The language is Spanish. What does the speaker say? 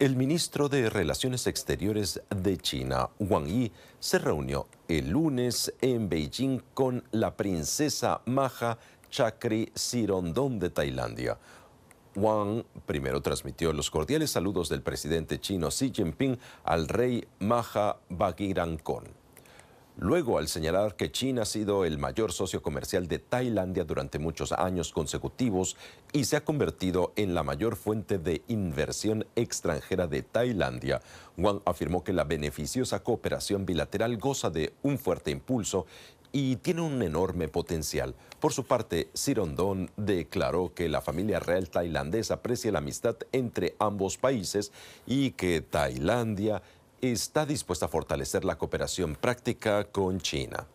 El ministro de Relaciones Exteriores de China, Wang Yi, se reunió el lunes en Beijing con la princesa Maha Chakri Sirondon de Tailandia. Wang primero transmitió los cordiales saludos del presidente chino Xi Jinping al rey Maha Kong luego al señalar que China ha sido el mayor socio comercial de Tailandia durante muchos años consecutivos y se ha convertido en la mayor fuente de inversión extranjera de Tailandia, Wang afirmó que la beneficiosa cooperación bilateral goza de un fuerte impulso y tiene un enorme potencial. Por su parte, Sirondon declaró que la familia real tailandesa aprecia la amistad entre ambos países y que Tailandia está dispuesta a fortalecer la cooperación práctica con China.